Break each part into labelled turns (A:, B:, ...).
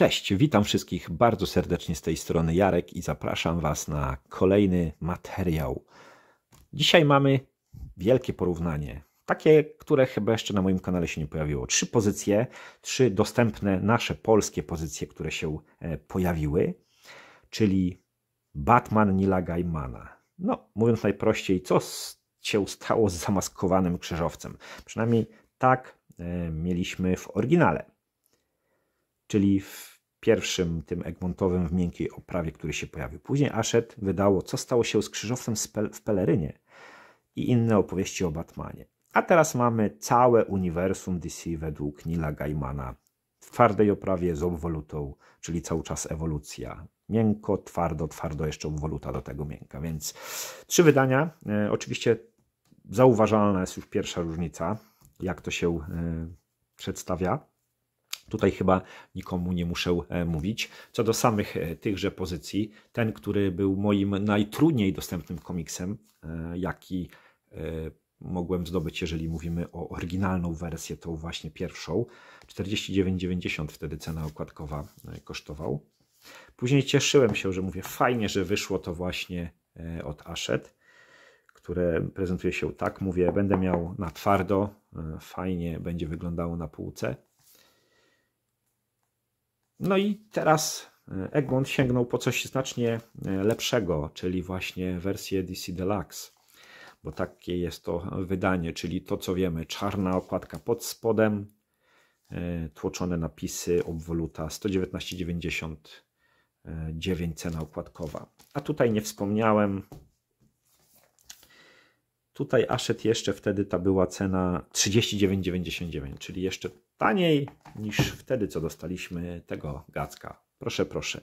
A: Cześć, witam wszystkich bardzo serdecznie z tej strony Jarek i zapraszam Was na kolejny materiał. Dzisiaj mamy wielkie porównanie. Takie, które chyba jeszcze na moim kanale się nie pojawiło. Trzy pozycje, trzy dostępne nasze polskie pozycje, które się e, pojawiły, czyli Batman Nila Gaimana. No, mówiąc najprościej, co się stało z zamaskowanym krzyżowcem? Przynajmniej tak e, mieliśmy w oryginale czyli w pierwszym tym Egmontowym w miękkiej oprawie, który się pojawił później, Ashet wydało Co stało się z krzyżowcem w Pelerynie i inne opowieści o Batmanie. A teraz mamy całe uniwersum DC według Nila Gaimana w twardej oprawie z obwolutą, czyli cały czas ewolucja. Miękko, twardo, twardo, jeszcze obwoluta do tego miękka. Więc trzy wydania. E, oczywiście zauważalna jest już pierwsza różnica, jak to się e, przedstawia. Tutaj chyba nikomu nie muszę e, mówić. Co do samych e, tychże pozycji, ten, który był moim najtrudniej dostępnym komiksem, e, jaki mogłem zdobyć, jeżeli mówimy o oryginalną wersję, tą właśnie pierwszą, 49,90 wtedy cena okładkowa kosztował. Później cieszyłem się, że mówię, fajnie, że wyszło to właśnie od Ashet, które prezentuje się tak. Mówię, będę miał na twardo, fajnie będzie wyglądało na półce. No i teraz e, Egmont sięgnął po coś znacznie e, lepszego, czyli właśnie wersję DC Deluxe, bo takie jest to wydanie, czyli to co wiemy, czarna okładka pod spodem, e, tłoczone napisy, obwoluta 119,99 cena okładkowa. A tutaj nie wspomniałem, tutaj Ashet jeszcze wtedy ta była cena 39,99, czyli jeszcze taniej niż wtedy, co dostaliśmy tego Gacka. Proszę, proszę.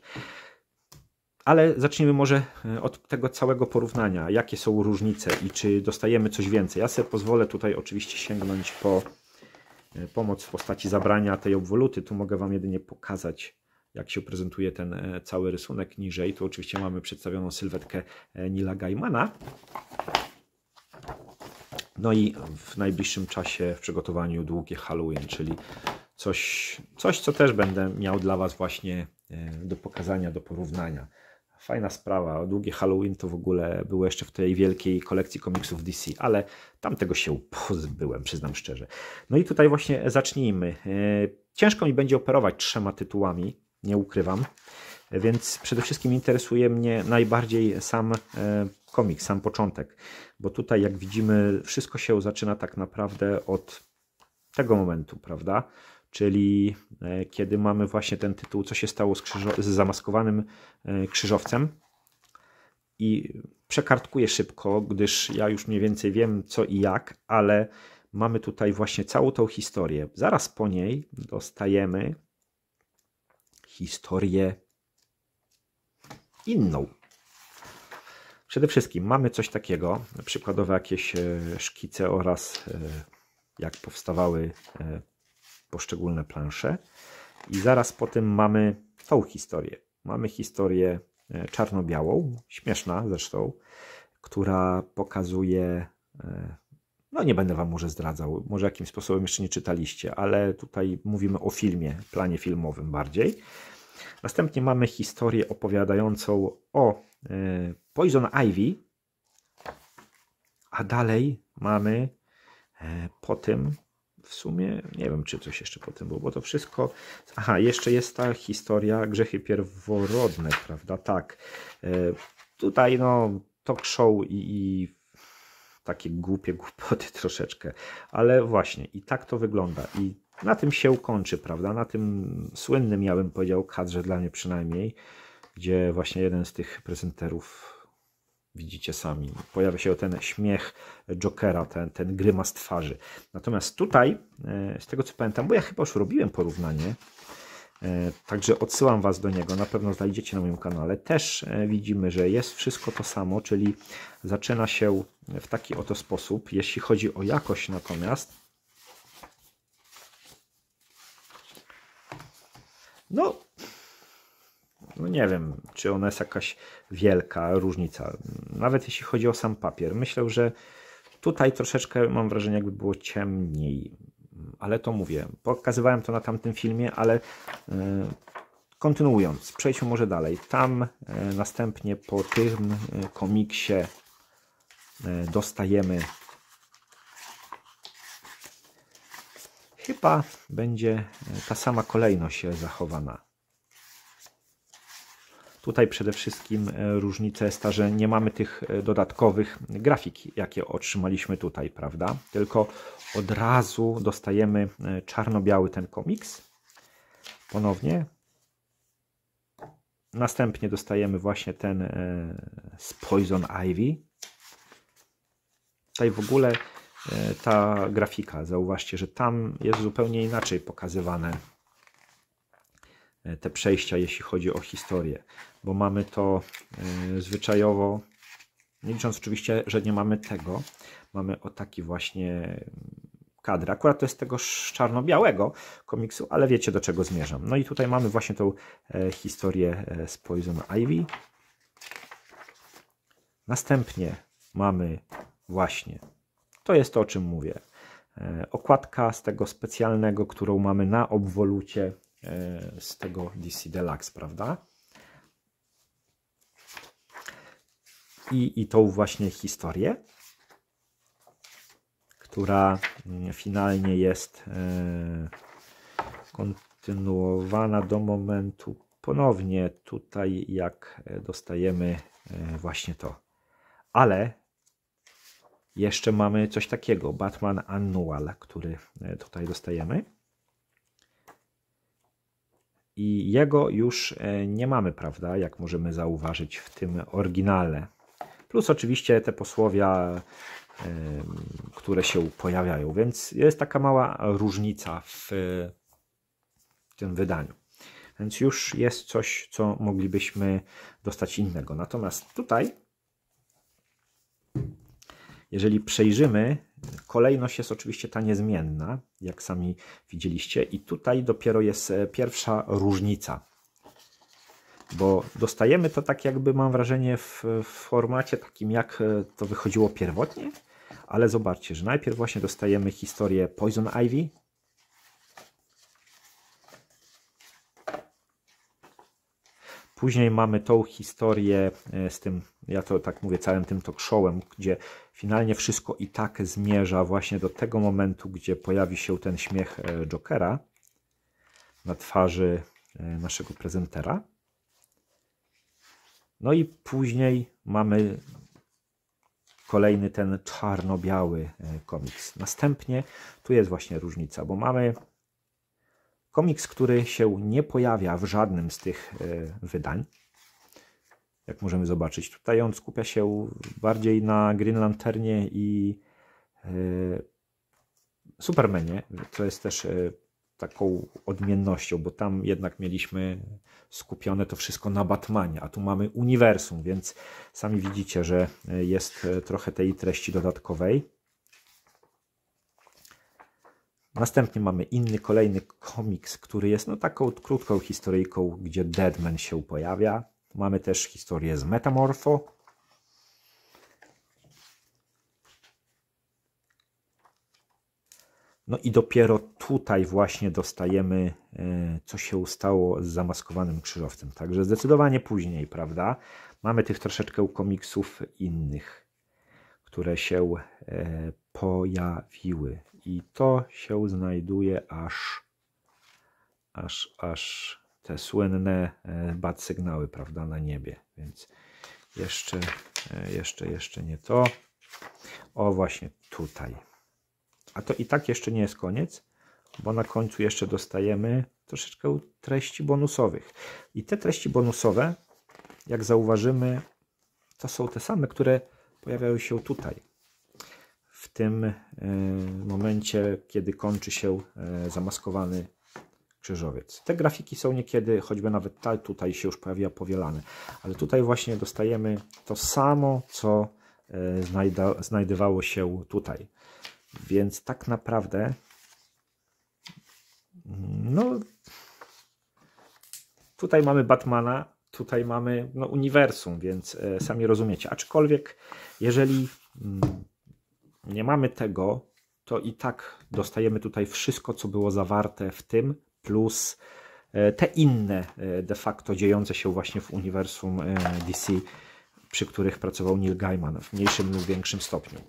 A: Ale zacznijmy może e, od tego całego porównania. Jakie są różnice i czy dostajemy coś więcej? Ja sobie pozwolę tutaj oczywiście sięgnąć po e, pomoc w postaci zabrania tej obwoluty. Tu mogę Wam jedynie pokazać, jak się prezentuje ten e, cały rysunek niżej. Tu oczywiście mamy przedstawioną sylwetkę Nila Gaimana. No i w najbliższym czasie w przygotowaniu długie Halloween, czyli coś, coś co też będę miał dla Was właśnie e, do pokazania, do porównania. Fajna sprawa. Długie Halloween to w ogóle było jeszcze w tej wielkiej kolekcji komiksów DC, ale tamtego się pozbyłem, przyznam szczerze. No i tutaj właśnie zacznijmy. E, ciężko mi będzie operować trzema tytułami, nie ukrywam. E, więc przede wszystkim interesuje mnie najbardziej sam komik, sam początek. Bo tutaj, jak widzimy, wszystko się zaczyna tak naprawdę od tego momentu, prawda? Czyli e, kiedy mamy właśnie ten tytuł, co się stało z, z zamaskowanym e, krzyżowcem. I przekartkuję szybko, gdyż ja już mniej więcej wiem co i jak, ale mamy tutaj właśnie całą tą historię. Zaraz po niej dostajemy historię inną. Przede wszystkim mamy coś takiego, przykładowe jakieś e, szkice oraz e, jak powstawały e, poszczególne plansze. I zaraz po tym mamy tą historię. Mamy historię czarno-białą, śmieszna zresztą, która pokazuje. No, nie będę Wam może zdradzał, może jakim sposobem jeszcze nie czytaliście, ale tutaj mówimy o filmie, planie filmowym bardziej. Następnie mamy historię opowiadającą o Poison Ivy. A dalej mamy e, po tym w sumie, nie wiem czy coś jeszcze po tym było, bo to wszystko... Aha, jeszcze jest ta historia grzechy pierworodne, prawda? Tak. E, tutaj no talk show i, i takie głupie głupoty troszeczkę. Ale właśnie, i tak to wygląda. I na tym się kończy, prawda? Na tym słynnym, ja bym powiedział, kadrze dla mnie przynajmniej, gdzie właśnie jeden z tych prezenterów Widzicie sami, pojawia się ten śmiech Jokera, ten, ten grymas twarzy. Natomiast tutaj, e, z tego co pamiętam, bo ja chyba już robiłem porównanie, e, Także odsyłam Was do niego, na pewno znajdziecie na moim kanale. Też e, widzimy, że jest wszystko to samo, czyli zaczyna się w taki oto sposób. Jeśli chodzi o jakość natomiast, no no nie wiem, czy ona jest jakaś wielka różnica, nawet jeśli chodzi o sam papier. Myślę, że tutaj troszeczkę mam wrażenie, jakby było ciemniej, ale to mówię. Pokazywałem to na tamtym filmie, ale e, kontynuując, przejdźmy może dalej. Tam e, następnie po tym e, komiksie dostajemy chyba będzie ta sama kolejność zachowana. Tutaj przede wszystkim e, różnica jest ta, że nie mamy tych e, dodatkowych grafik, jakie otrzymaliśmy tutaj, prawda? Tylko od razu dostajemy e, czarno-biały ten komiks. Ponownie. Następnie dostajemy właśnie ten z Poison Ivy. Tutaj w ogóle ta grafika, zauważcie, że tam jest zupełnie inaczej pokazywane E, te przejścia, jeśli chodzi o historię, bo mamy to e, zwyczajowo, nie licząc oczywiście, że nie mamy tego, mamy o taki właśnie kadr. Akurat to jest tego czarno-białego komiksu, ale wiecie do czego zmierzam. No i tutaj mamy właśnie tą e, historię z Poison Ivy. Następnie mamy właśnie, to jest to o czym mówię, okładka z tego specjalnego, którą mamy na obwolucie E, z tego DC Deluxe, prawda? I, i tą właśnie historię, która mm, finalnie jest e, kontynuowana do momentu ponownie tutaj, jak e, dostajemy właśnie to. Ale jeszcze mamy coś takiego, Batman Annual, który tutaj dostajemy i jego już e, nie mamy, prawda, jak możemy zauważyć w tym oryginale. Plus oczywiście te posłowia, e, które się pojawiają, więc jest taka mała różnica w e, tym wydaniu. Więc już jest coś, co moglibyśmy dostać innego. Natomiast tutaj, jeżeli przejrzymy Kolejność jest oczywiście ta niezmienna, jak sami widzieliście, i tutaj dopiero jest e, pierwsza różnica. Bo dostajemy to tak, jakby mam wrażenie, w, w formacie takim, jak e, to wychodziło pierwotnie, ale zobaczcie, że najpierw właśnie dostajemy historię Poison Ivy. Później mamy tą historię e, z tym, ja to tak mówię, całym tym talk showem, gdzie finalnie wszystko i tak zmierza właśnie do tego momentu, gdzie pojawi się ten śmiech e, Jokera na twarzy e, naszego prezentera. No i później mamy kolejny ten czarno-biały e, komiks. Następnie tu jest właśnie różnica, bo mamy komiks, który się nie pojawia w żadnym z tych wydań jak możemy zobaczyć. Tutaj on skupia się bardziej na Green Lanternie i yy, Supermanie, co jest też yy, taką odmiennością, bo tam jednak mieliśmy skupione to wszystko na Batmanie, a tu mamy uniwersum, więc sami widzicie, że e, jest trochę tej treści dodatkowej. Następnie mamy inny, kolejny komiks, który jest no taką krótką historyjką, gdzie Deadman się pojawia. Mamy też historię z Metamorfo. No i dopiero tutaj właśnie dostajemy, e, co się stało z zamaskowanym krzyżowcem. Także zdecydowanie później, prawda? Mamy tych troszeczkę komiksów innych, które się e, pojawiły. I to się znajduje aż, aż, aż te słynne e, bat sygnały, prawda, na niebie. Więc jeszcze, e, jeszcze, jeszcze nie to. O, właśnie tutaj. A to i tak jeszcze nie jest koniec, bo na końcu jeszcze dostajemy troszeczkę treści bonusowych. I te treści bonusowe, jak zauważymy, to są te same, które pojawiają się tutaj. W tym e, momencie, kiedy kończy się zamaskowany krzyżowiec. Te grafiki są niekiedy, choćby nawet ta tutaj się już pojawiła powielane, ale tutaj właśnie dostajemy to samo, co e, znajdowało się tutaj. Więc tak naprawdę no tutaj mamy Batmana, tutaj mamy no, uniwersum, więc e, sami rozumiecie. Aczkolwiek jeżeli mm, nie mamy tego, to i tak dostajemy tutaj wszystko, co było zawarte w tym, plus e, te inne e, de facto dziejące się właśnie w uniwersum e, DC, przy których pracował Neil Gaiman w mniejszym lub większym stopniu.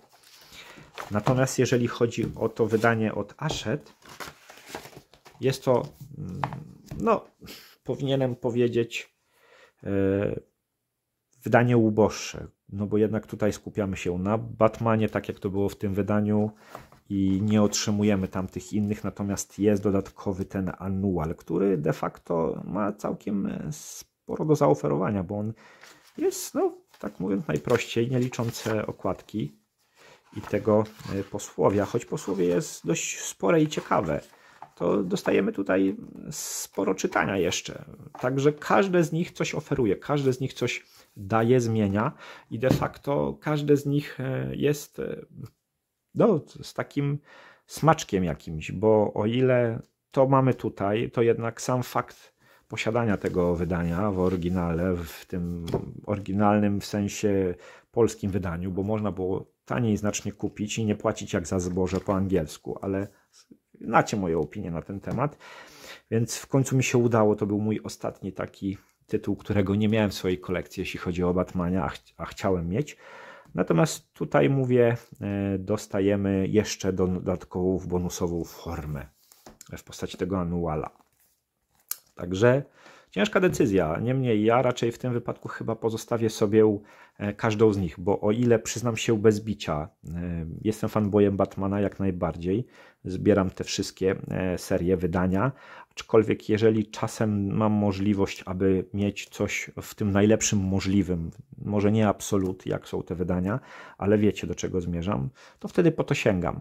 A: Natomiast jeżeli chodzi o to wydanie od Ashet, jest to, mm, no, powinienem powiedzieć, wydanie uboższe, no bo jednak tutaj skupiamy się na Batmanie, tak jak to było w tym wydaniu i nie otrzymujemy tam tych innych, natomiast jest dodatkowy ten annual, który de facto ma całkiem e, sporo do zaoferowania, bo on jest, no tak mówiąc najprościej, nie liczące okładki i tego e, posłowia, choć posłowie jest dość spore i ciekawe to dostajemy tutaj sporo czytania jeszcze. Także każde z nich coś oferuje, każde z nich coś daje, zmienia i de facto każdy z nich e, jest e, no, z takim smaczkiem jakimś, bo o ile to mamy tutaj, to jednak sam fakt posiadania tego wydania w oryginale, w tym oryginalnym w sensie polskim wydaniu, bo można było taniej znacznie kupić i nie płacić jak za zboże po angielsku, ale znacie moją opinię na ten temat. Więc w końcu mi się udało, to był mój ostatni taki tytuł, którego nie miałem w swojej kolekcji, jeśli chodzi o Batmania, a, ch a chciałem mieć. Natomiast tutaj mówię, e, dostajemy jeszcze dodatkową bonusową formę w postaci tego anuala. Także Ciężka decyzja, niemniej ja raczej w tym wypadku chyba pozostawię sobie e, każdą z nich, bo o ile przyznam się bez bicia, e, jestem fanboyem Batmana jak najbardziej, zbieram te wszystkie e, serie, wydania, aczkolwiek jeżeli czasem mam możliwość, aby mieć coś w tym najlepszym możliwym, może nie absolut, jak są te wydania, ale wiecie do czego zmierzam, to wtedy po to sięgam.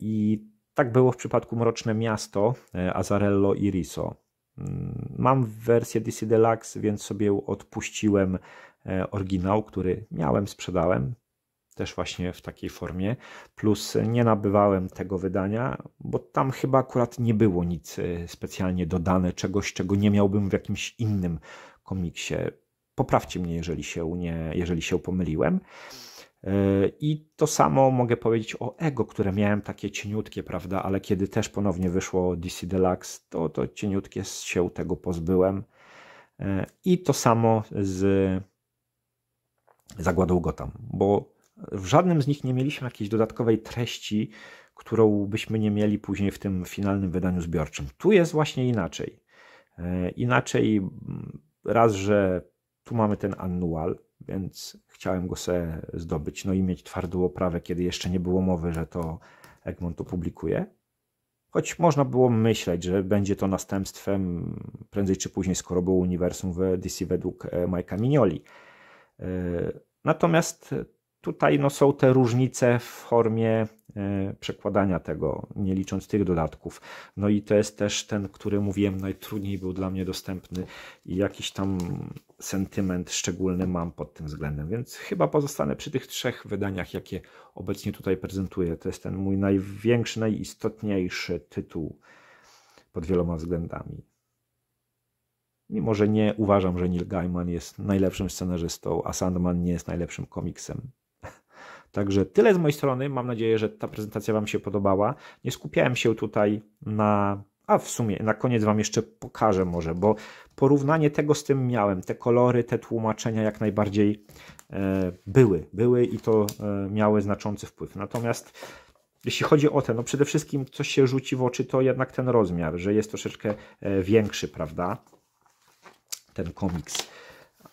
A: I tak było w przypadku Mroczne Miasto, Azarello i Riso. Mm, mam wersję DC Deluxe, więc sobie odpuściłem e, oryginał, który miałem, sprzedałem też właśnie w takiej formie. Plus e, nie nabywałem tego wydania, bo tam chyba akurat nie było nic e, specjalnie dodane, czegoś, czego nie miałbym w jakimś innym komiksie. Poprawcie mnie, jeżeli się, nie, jeżeli się pomyliłem. E, I to samo mogę powiedzieć o Ego, które miałem takie cieniutkie, prawda, ale kiedy też ponownie wyszło DC Deluxe, to, to cieniutkie się tego pozbyłem. E, I to samo z Zagładą Gotam, bo w żadnym z nich nie mieliśmy jakiejś dodatkowej treści, którą byśmy nie mieli później w tym finalnym wydaniu zbiorczym. Tu jest właśnie inaczej. E, inaczej mm, raz, że tu mamy ten annual, więc chciałem go sobie zdobyć, no i mieć twardą oprawę, kiedy jeszcze nie było mowy, że to Egmont opublikuje. Choć można było myśleć, że będzie to następstwem prędzej czy później, skoro było uniwersum w DC według e, Mike'a Mignoli. E, natomiast Tutaj no, są te różnice w formie e, przekładania tego, nie licząc tych dodatków. No i to jest też ten, który mówiłem, najtrudniej był dla mnie dostępny i jakiś tam sentyment szczególny mam pod tym względem, więc chyba pozostanę przy tych trzech wydaniach, jakie obecnie tutaj prezentuję. To jest ten mój największy, najistotniejszy tytuł pod wieloma względami. Mimo, że nie uważam, że Neil Gaiman jest najlepszym scenarzystą, a Sandman nie jest najlepszym komiksem. Także tyle z mojej strony. Mam nadzieję, że ta prezentacja Wam się podobała. Nie skupiałem się tutaj na. A w sumie na koniec Wam jeszcze pokażę, może, bo porównanie tego z tym miałem. Te kolory, te tłumaczenia jak najbardziej e, były, były i to e, miały znaczący wpływ. Natomiast jeśli chodzi o te, no przede wszystkim co się rzuci w oczy, to jednak ten rozmiar, że jest troszeczkę e, większy, prawda? Ten komiks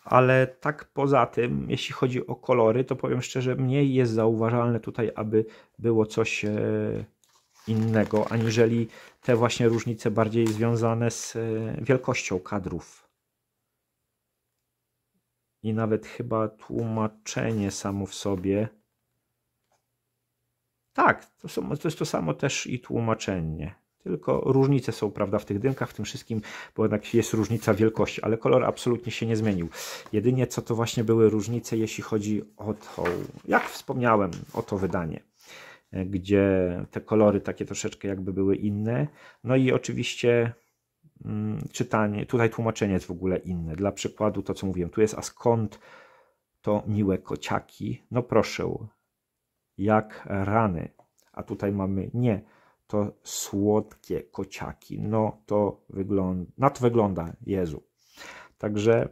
A: ale tak poza tym, jeśli chodzi o kolory, to powiem szczerze, mniej jest zauważalne tutaj, aby było coś e, innego, aniżeli te właśnie różnice bardziej związane z e, wielkością kadrów. I nawet chyba tłumaczenie samo w sobie. Tak, to, są, to jest to samo też i tłumaczenie tylko różnice są, prawda, w tych dynkach, w tym wszystkim, bo jednak jest różnica wielkości, ale kolor absolutnie się nie zmienił. Jedynie co to właśnie były różnice, jeśli chodzi o to, jak wspomniałem, o to wydanie e, gdzie te kolory takie troszeczkę jakby były inne. No i oczywiście mm, czytanie, tutaj tłumaczenie jest w ogóle inne. Dla przykładu to, co mówiłem, tu jest, a skąd to miłe kociaki? No proszę, jak rany. A tutaj mamy nie to słodkie kociaki. No to wygląda, na to wygląda Jezu. Także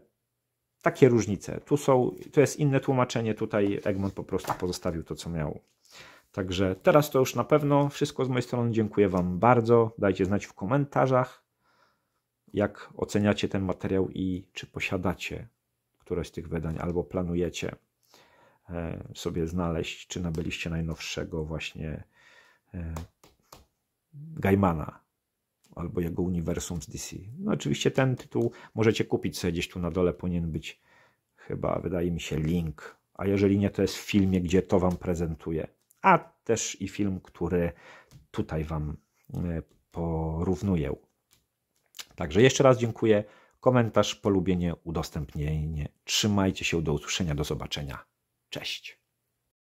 A: takie różnice. Tu są, tu jest inne tłumaczenie, tutaj Egmont po prostu pozostawił to, co miał. Także teraz to już na pewno wszystko z mojej strony. Dziękuję Wam bardzo. Dajcie znać w komentarzach, jak oceniacie ten materiał i czy posiadacie któreś z tych wydań, albo planujecie e, sobie znaleźć, czy nabyliście najnowszego właśnie e, Gaimana albo jego uniwersum z DC. No oczywiście ten tytuł możecie kupić sobie gdzieś tu na dole, powinien być chyba, wydaje mi się, link. A jeżeli nie, to jest w filmie, gdzie to Wam prezentuję. A też i film, który tutaj Wam e, porównuję. Także jeszcze raz dziękuję. Komentarz, polubienie, udostępnienie. Trzymajcie się, do usłyszenia, do zobaczenia. Cześć.